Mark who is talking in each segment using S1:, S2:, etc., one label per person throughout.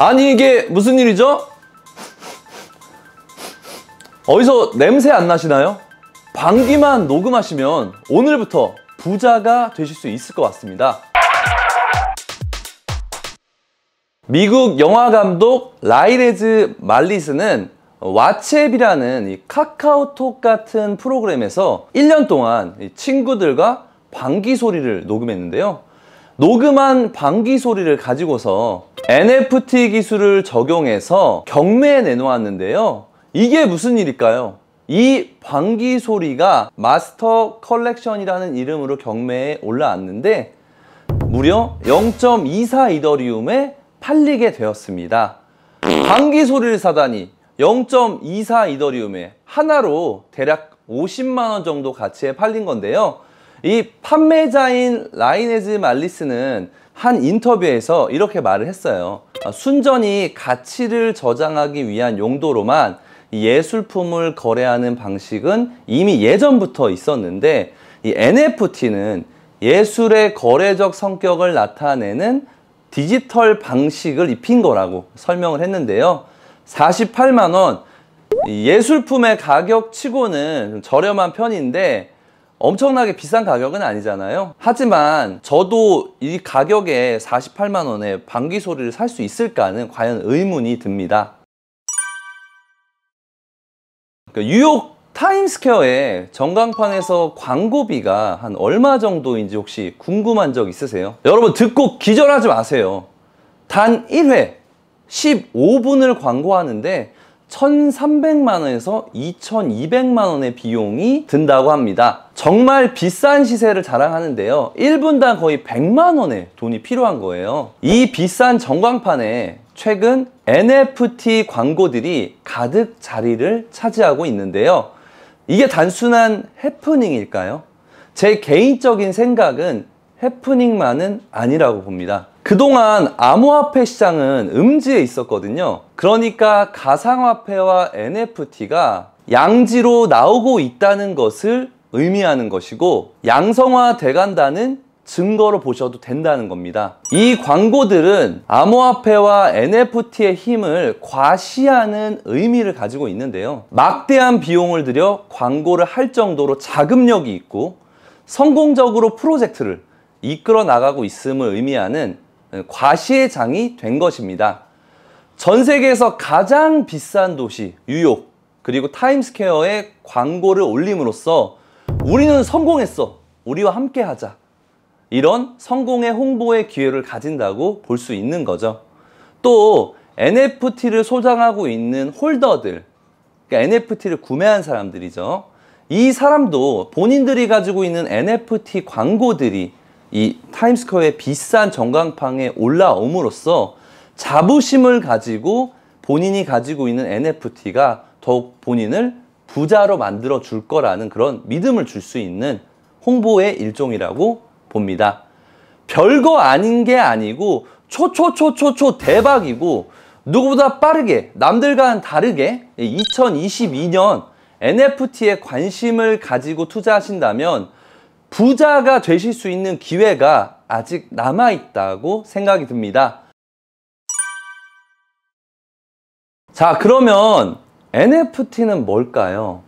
S1: 아니 이게 무슨 일이죠? 어디서 냄새 안 나시나요? 방귀만 녹음하시면 오늘부터 부자가 되실 수 있을 것 같습니다. 미국 영화 감독 라이레즈 말리스는 왓츠앱이라는 카카오톡 같은 프로그램에서 1년 동안 친구들과 방귀 소리를 녹음했는데요. 녹음한 방귀 소리를 가지고서 NFT 기술을 적용해서 경매에 내놓았는데요. 이게 무슨 일일까요? 이 방귀 소리가 마스터 컬렉션이라는 이름으로 경매에 올라왔는데 무려 0.24 이더리움에 팔리게 되었습니다. 방귀 소리를 사다니 0.24 이더리움에 하나로 대략 50만원 정도 가치에 팔린 건데요. 이 판매자인 라이네즈 말리스는 한 인터뷰에서 이렇게 말을 했어요. 아, 순전히 가치를 저장하기 위한 용도로만 예술품을 거래하는 방식은 이미 예전부터 있었는데 이 NFT는 예술의 거래적 성격을 나타내는 디지털 방식을 입힌 거라고 설명을 했는데요. 48만 원 예술품의 가격치고는 저렴한 편인데 엄청나게 비싼 가격은 아니잖아요 하지만 저도 이 가격에 48만원에 방귀소리를 살 수 있을까는 과연 의문이 듭니다 그러니까 뉴욕 타임스퀘어에 전광판에서 광고비가 한 얼마 정도인지 혹시 궁금한 적 있으세요? 여러분 듣고 기절하지 마세요 단 1회 15분을 광고하는데 1,300만 원에서 2,200만 원의 비용이 든다고 합니다. 정말 비싼 시세를 자랑하는데요. 1분당 거의 100만 원의 돈이 필요한 거예요. 이 비싼 전광판에 최근 NFT 광고들이 가득 자리를 차지하고 있는데요. 이게 단순한 해프닝일까요? 제 개인적인 생각은 해프닝만은 아니라고 봅니다. 그동안 암호화폐 시장은 음지에 있었거든요. 그러니까 가상화폐와 NFT가 양지로 나오고 있다는 것을 의미하는 것이고 양성화돼간다는 증거로 보셔도 된다는 겁니다. 이 광고들은 암호화폐와 NFT의 힘을 과시하는 의미를 가지고 있는데요. 막대한 비용을 들여 광고를 할 정도로 자금력이 있고 성공적으로 프로젝트를 이끌어 나가고 있음을 의미하는 과시의 장이 된 것입니다. 전 세계에서 가장 비싼 도시 뉴욕 그리고 타임스퀘어에 광고를 올림으로써 우리는 성공했어. 우리와 함께 하자. 이런 성공의 홍보의 기회를 가진다고 볼 수 있는 거죠. 또 NFT를 소장하고 있는 홀더들 그러니까 NFT를 구매한 사람들이죠. 이 사람도 본인들이 가지고 있는 NFT 광고들이 이 타임스퀘어의 비싼 전광판에 올라옴으로써 자부심을 가지고 본인이 가지고 있는 NFT가 더욱 본인을 부자로 만들어 줄 거라는 그런 믿음을 줄 수 있는 홍보의 일종이라고 봅니다. 별거 아닌 게 아니고 초초초초초 대박이고 누구보다 빠르게 남들과는 다르게 2022년 NFT에 관심을 가지고 투자하신다면 부자가 되실 수 있는 기회가 아직 남아있다고 생각이 듭니다. 자 그러면 NFT는 뭘까요?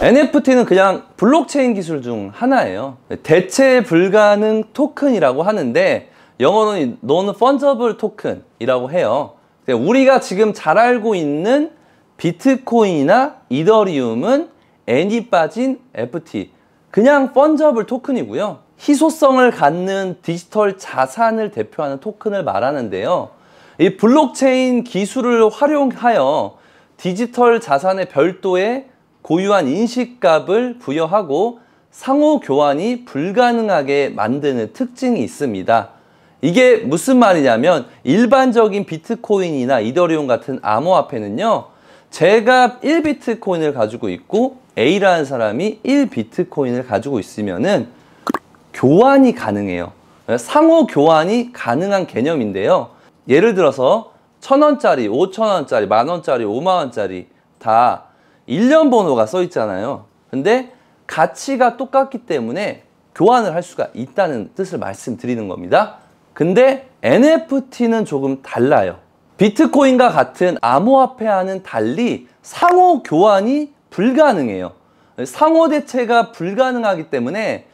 S1: NFT는 그냥 블록체인 기술 중 하나예요. 대체 불가능 토큰이라고 하는데 영어로는 non fungible 토큰이라고 해요. 우리가 지금 잘 알고 있는 비트코인이나 이더리움은 N이 빠진 FT, 그냥 펀저블 토큰이고요. 희소성을 갖는 디지털 자산을 대표하는 토큰을 말하는데요. 이 블록체인 기술을 활용하여 디지털 자산의 별도의 고유한 인식값을 부여하고 상호 교환이 불가능하게 만드는 특징이 있습니다. 이게 무슨 말이냐면 일반적인 비트코인이나 이더리움 같은 암호화폐는요. 제가 1비트코인을 가지고 있고 A라는 사람이 1비트코인을 가지고 있으면은 교환이 가능해요. 그러니까 상호 교환이 가능한 개념인데요. 예를 들어서 1 0 0 0원짜리5 0 0 0원짜리 만원짜리, 5만원짜리다 일련 번호가 써 있잖아요. 근데 가치가 똑같기 때문에 교환을 할 수가 있다는 뜻을 말씀드리는 겁니다. 근데 NFT는 조금 달라요. 비트코인과 같은 암호화폐와는 달리 상호 교환이 불가능해요. 상호 대체가 불가능하기 때문에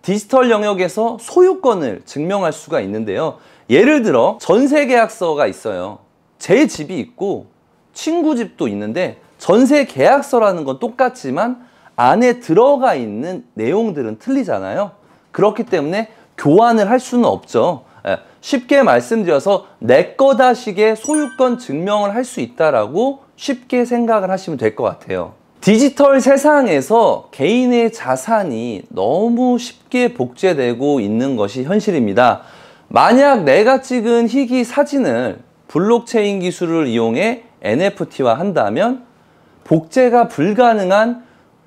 S1: 디지털 영역에서 소유권을 증명할 수가 있는데요. 예를 들어 전세 계약서가 있어요. 제 집이 있고 친구 집도 있는데 전세 계약서라는 건 똑같지만 안에 들어가 있는 내용들은 틀리잖아요. 그렇기 때문에 교환을 할 수는 없죠. 예, 쉽게 말씀드려서 내 거다식의 소유권 증명을 할 수 있다라고 쉽게 생각을 하시면 될 것 같아요. 디지털 세상에서 개인의 자산이 너무 쉽게 복제되고 있는 것이 현실입니다. 만약 내가 찍은 희귀 사진을 블록체인 기술을 이용해 NFT화 한다면 복제가 불가능한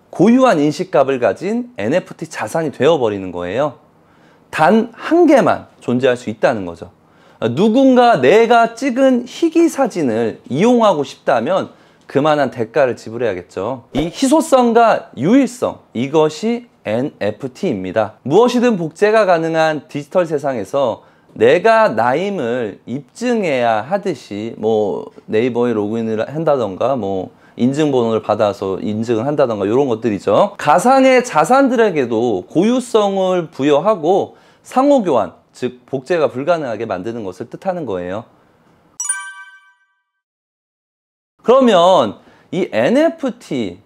S1: 고유한 인식값을 가진 NFT 자산이 되어버리는 거예요. 단 한 개만 존재할 수 있다는 거죠. 누군가 내가 찍은 희귀 사진을 이용하고 싶다면 그만한 대가를 지불해야겠죠. 이 희소성과 유일성 이것이 NFT입니다. 무엇이든 복제가 가능한 디지털 세상에서 내가 나임을 입증해야 하듯이 뭐 네이버에 로그인을 한다던가 뭐 인증번호를 받아서 인증을 한다던가 이런 것들이죠. 가상의 자산들에게도 고유성을 부여하고 상호교환, 즉 복제가 불가능하게 만드는 것을 뜻하는 거예요. 그러면 이 NFT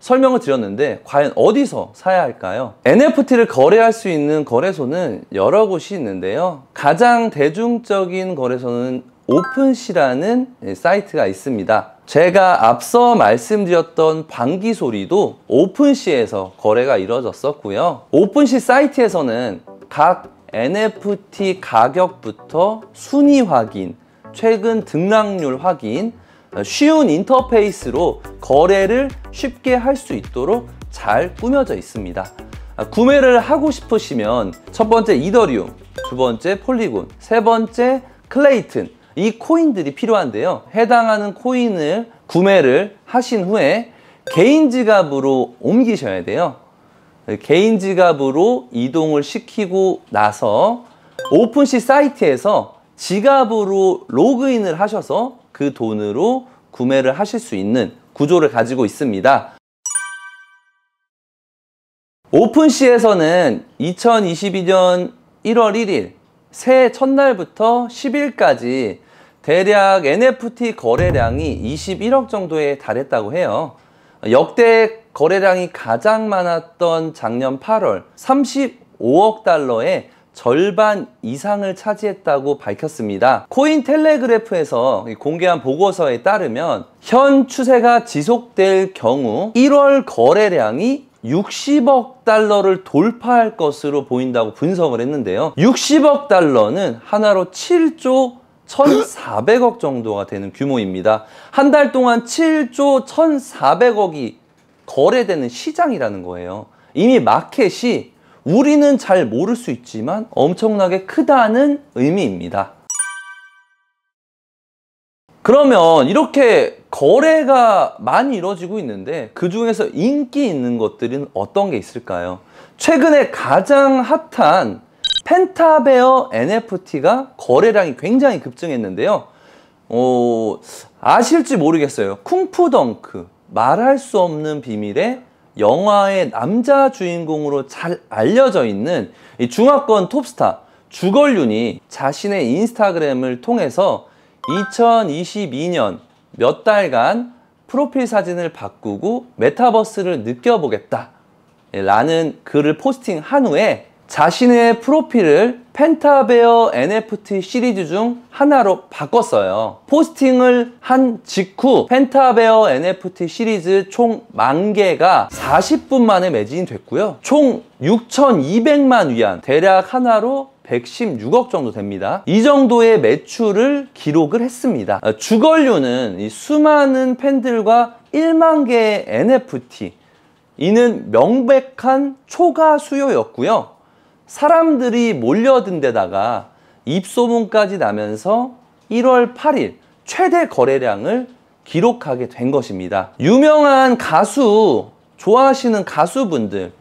S1: 설명을 드렸는데 과연 어디서 사야 할까요? NFT를 거래할 수 있는 거래소는 여러 곳이 있는데요. 가장 대중적인 거래소는 오픈시라는 사이트가 있습니다. 제가 앞서 말씀드렸던 방귀 소리도 오픈시에서 거래가 이루어졌었고요. 오픈시 사이트에서는 각 NFT 가격부터 순위 확인, 최근 등락률 확인, 아, 쉬운 인터페이스로 거래를 쉽게 할 수 있도록 잘 꾸며져 있습니다. 아, 구매를 하고 싶으시면 첫 번째 이더리움, 두 번째 폴리곤, 세 번째 클레이튼 이 코인들이 필요한데요. 해당하는 코인을 구매를 하신 후에 개인 지갑으로 옮기셔야 돼요. 개인 지갑으로 이동을 시키고 나서 오픈시 사이트에서 지갑으로 로그인을 하셔서 그 돈으로 구매를 하실 수 있는 구조를 가지고 있습니다. 오픈시에서는 2022년 1월 1일 새해 첫날부터 10일까지 대략 NFT 거래량이 21억 정도에 달했다고 해요. 역대 거래량이 가장 많았던 작년 8월 35억 달러에 절반 이상을 차지했다고 밝혔습니다. 코인 텔레그래프에서 공개한 보고서에 따르면 현 추세가 지속될 경우 1월 거래량이 60억 달러를 돌파할 것으로 보인다고 분석을 했는데요. 60억 달러는 하나로 7조 1,400억 정도가 되는 규모입니다. 한 달 동안 7조 1,400억이 거래되는 시장이라는 거예요. 이미 마켓이 우리는 잘 모를 수 있지만 엄청나게 크다는 의미입니다. 그러면 이렇게 거래가 많이 이루어지고 있는데 그 중에서 인기 있는 것들은 어떤 게 있을까요? 최근에 가장 핫한 펜타베어 NFT가 거래량이 굉장히 급증했는데요. 어, 아실지 모르겠어요. 쿵푸덩크, 말할 수 없는 비밀의 영화의 남자 주인공으로 잘 알려져 있는 이 중화권 톱스타 주걸륜이 자신의 인스타그램을 통해서 2022년 몇 달간 프로필 사진을 바꾸고 메타버스를 느껴보겠다 라는 글을 포스팅한 후에 자신의 프로필을 펜타베어 NFT 시리즈 중 하나로 바꿨어요. 포스팅을 한 직후 펜타베어 NFT 시리즈 총 만개가 40분 만에 매진이 됐고요. 총 6,200만 위안, 대략 하나로 116억 정도 됩니다. 이 정도의 매출을 기록을 했습니다. 어, 주걸류는 수많은 팬들과 1만 개의 NFT, 이는 명백한 초과 수요였고요. 사람들이 몰려든 데다가 입소문까지 나면서 1월 8일 최대 거래량을 기록하게 된 것입니다. 유명한 가수, 좋아하시는 가수분들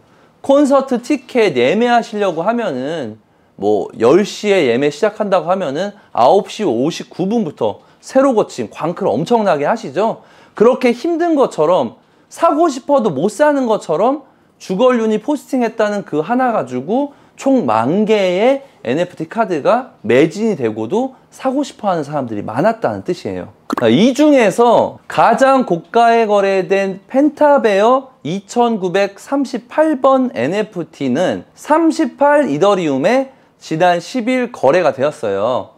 S1: 콘서트 티켓 예매하시려고 하면은 뭐 10시에 예매 시작한다고 하면은 9시 59분부터 새로 고침 광클 엄청나게 하시죠. 그렇게 힘든 것처럼 사고 싶어도 못 사는 것처럼 주걸륜이 포스팅했다는 그 하나 가지고 총만 개의 NFT 카드가 매진이 되고도 사고 싶어 하는 사람들이 많았다는 뜻이에요. 아, 이 중에서 가장 고가에 거래된 펜타베어 2938번 NFT는 38 이더리움에 지난 10일 거래가 되었어요.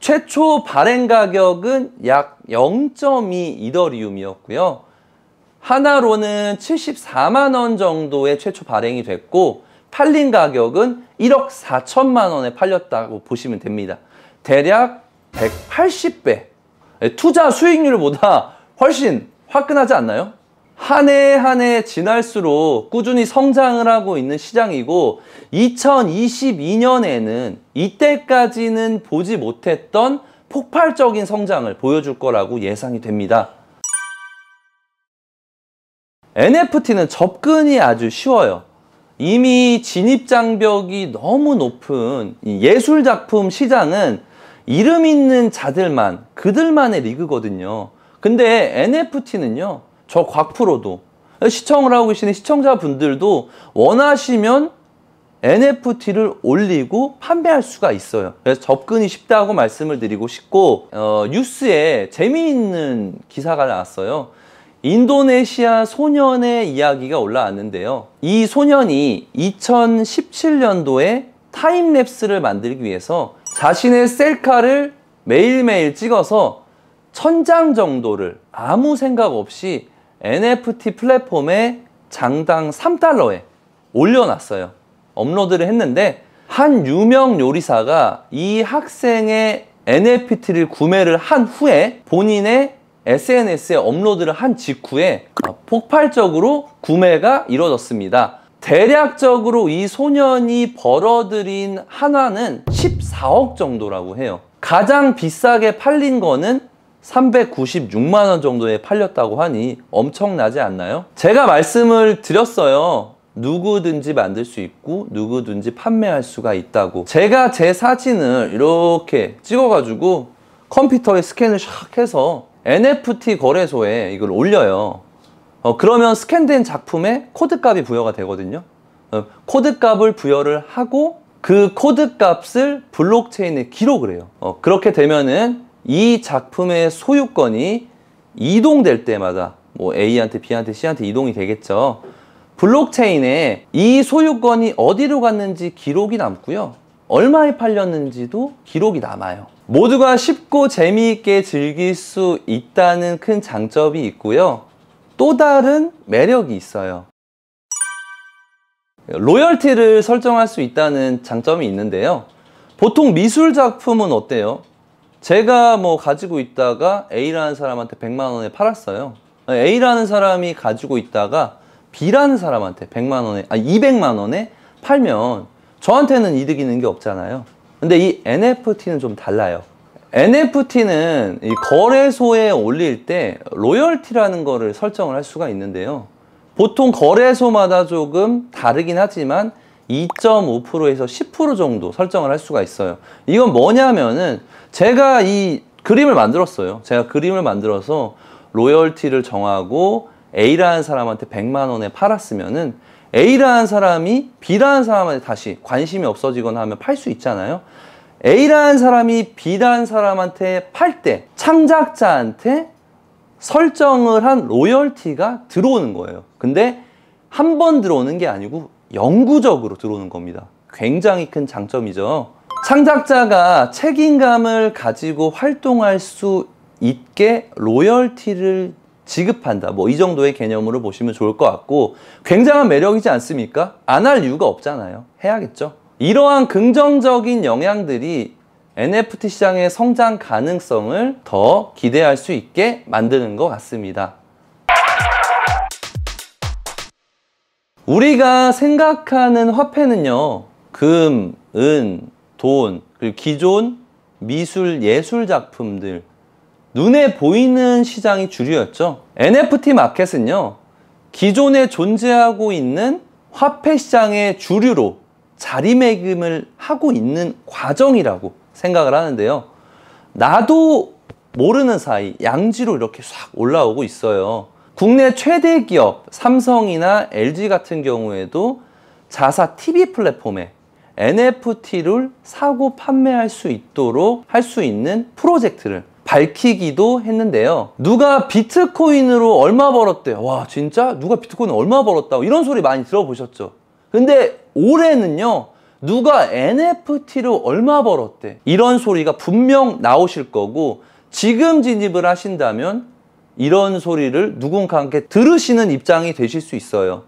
S1: 최초 발행 가격은 약 0.2 이더리움이었고요. 하나로는 74만 원 정도의 최초 발행이 됐고 팔린 가격은 1억 4천만 원에 팔렸다고 보시면 됩니다. 대략 180배. 예, 투자 수익률보다 훨씬 화끈하지 않나요? 한 해 한 해 지날수록 꾸준히 성장을 하고 있는 시장이고 2022년에는 이때까지는 보지 못했던 폭발적인 성장을 보여줄 거라고 예상이 됩니다. NFT는 접근이 아주 쉬워요. 이미 진입장벽이 너무 높은 예술작품 시장은 이름 있는 자들만 그들만의 리그거든요 근데 NFT는요 저 곽프로도 시청을 하고 계시는 시청자분들도 원하시면 NFT를 올리고 판매할 수가 있어요 그래서 접근이 쉽다고 말씀을 드리고 싶고 어, 뉴스에 재미있는 기사가 나왔어요 인도네시아 소년의 이야기가 올라왔는데요. 이 소년이 2017년도에 타임랩스를 만들기 위해서 자신의 셀카를 매일매일 찍어서 천장 정도를 아무 생각 없이 NFT 플랫폼에 장당 3달러에 올려놨어요. 업로드를 했는데 한 유명 요리사가 이 학생의 NFT를 구매를 한 후에 본인의 SNS에 업로드를 한 직후에 아, 폭발적으로 구매가 이루어졌습니다 대략적으로 이 소년이 벌어들인 하나는 14억 정도라고 해요. 가장 비싸게 팔린 거는 396만 원 정도에 팔렸다고 하니 엄청나지 않나요? 제가 말씀을 드렸어요. 누구든지 만들 수 있고 누구든지 판매할 수가 있다고 제가 제 사진을 이렇게 찍어가지고 컴퓨터에 스캔을 샥 해서 NFT 거래소에 이걸 올려요. 어, 그러면 스캔된 작품에 코드값이 부여가 되거든요. 어, 코드값을 부여를 하고 그 코드값을 블록체인에 기록을 해요. 어, 그렇게 되면은 이 작품의 소유권이 이동될 때마다 뭐 A한테 B한테 C한테 이동이 되겠죠. 블록체인에 이 소유권이 어디로 갔는지 기록이 남고요. 얼마에 팔렸는지도 기록이 남아요. 모두가 쉽고 재미있게 즐길 수 있다는 큰 장점이 있고요. 또 다른 매력이 있어요. 로열티를 설정할 수 있다는 장점이 있는데요. 보통 미술 작품은 어때요? 제가 뭐 가지고 있다가 A라는 사람한테 100만 원에 팔았어요. A라는 사람이 가지고 있다가 B라는 사람한테 100만 원에 아 200만 원에 팔면 저한테는 이득 이 있는 게 없잖아요. 근데 이 NFT는 좀 달라요. NFT는 이 거래소에 올릴 때 로열티라는 거를 설정을 할 수가 있는데요. 보통 거래소마다 조금 다르긴 하지만 2.5%에서 10% 정도 설정을 할 수가 있어요. 이건 뭐냐면은 제가 이 그림을 만들었어요. 제가 그림을 만들어서 로열티를 정하고 A라는 사람한테 100만 원에 팔았으면은 A라는 사람이 B라는 사람한테 다시 관심이 없어지거나 하면 팔 수 있잖아요. A라는 사람이 B라는 사람한테 팔 때 창작자한테 설정을 한 로열티가 들어오는 거예요. 근데 한 번 들어오는 게 아니고 영구적으로 들어오는 겁니다. 굉장히 큰 장점이죠. 창작자가 책임감을 가지고 활동할 수 있게 로열티를 지급한다. 뭐 이 정도의 개념으로 보시면 좋을 것 같고 굉장한 매력이지 않습니까? 안 할 이유가 없잖아요. 해야겠죠. 이러한 긍정적인 영향들이 NFT 시장의 성장 가능성을 더 기대할 수 있게 만드는 것 같습니다. 우리가 생각하는 화폐는요. 금, 은, 돈, 그리고 기존 미술 예술 작품들 눈에 보이는 시장이 주류였죠. NFT 마켓은요. 기존에 존재하고 있는 화폐 시장의 주류로 자리매김을 하고 있는 과정이라고 생각을 하는데요. 나도 모르는 사이 양지로 이렇게 싹 올라오고 있어요. 국내 최대 기업 삼성이나 LG 같은 경우에도 자사 TV 플랫폼에 NFT를 사고 판매할 수 있도록 할 수 있는 프로젝트를 밝히기도 했는데요. 누가 비트코인으로 얼마 벌었대와 진짜? 누가 비트코인 얼마 벌었다고 이런 소리 많이 들어보셨죠? 근데 올해는요. 누가 NFT로 얼마 벌었대 이런 소리가 분명 나오실 거고 지금 진입을 하신다면 이런 소리를 누군가 함께 들으시는 입장이 되실 수 있어요.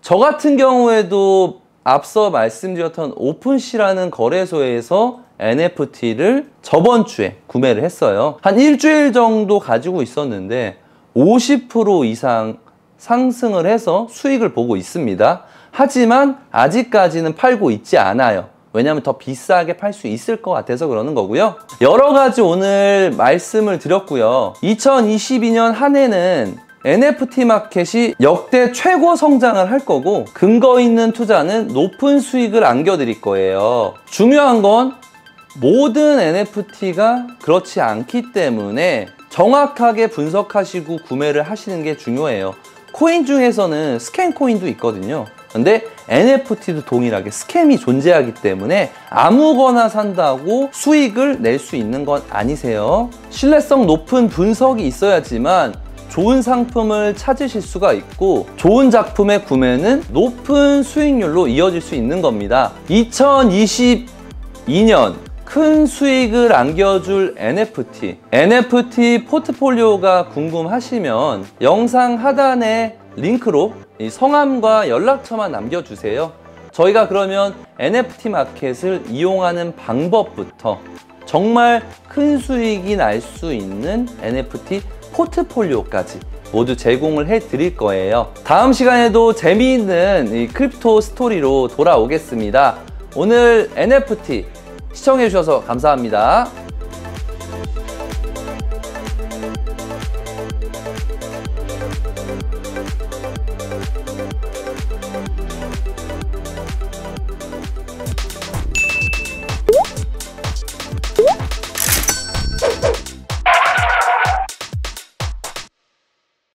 S1: 저 같은 경우에도 앞서 말씀드렸던 오픈시라는 거래소에서 NFT를 저번 주에 구매를 했어요. 한 일주일 정도 가지고 있었는데 50% 이상 상승을 해서 수익을 보고 있습니다. 하지만 아직까지는 팔고 있지 않아요. 왜냐하면 더 비싸게 팔 수 있을 것 같아서 그러는 거고요. 여러 가지 오늘 말씀을 드렸고요. 2022년 한 해는 NFT 마켓이 역대 최고 성장을 할 거고 근거 있는 투자는 높은 수익을 안겨드릴 거예요. 중요한 건 모든 NFT가 그렇지 않기 때문에 정확하게 분석하시고 구매를 하시는 게 중요해요. 코인 중에서는 스캔 코인도 있거든요. 근데 NFT도 동일하게 스캠이 존재하기 때문에 아무거나 산다고 수익을 낼 수 있는 건 아니세요. 신뢰성 높은 분석이 있어야지만 좋은 상품을 찾으실 수가 있고 좋은 작품의 구매는 높은 수익률로 이어질 수 있는 겁니다. 2022년 큰 수익을 안겨줄 NFT, NFT 포트폴리오가 궁금하시면 영상 하단에 링크로 성함과 연락처만 남겨주세요. 저희가 그러면 NFT 마켓을 이용하는 방법부터 정말 큰 수익이 날 수 있는 NFT 포트폴리오까지 모두 제공을 해 드릴 거예요. 다음 시간에도 재미있는 크립토 스토리로 돌아오겠습니다. 오늘 NFT 시청해주셔서 감사합니다.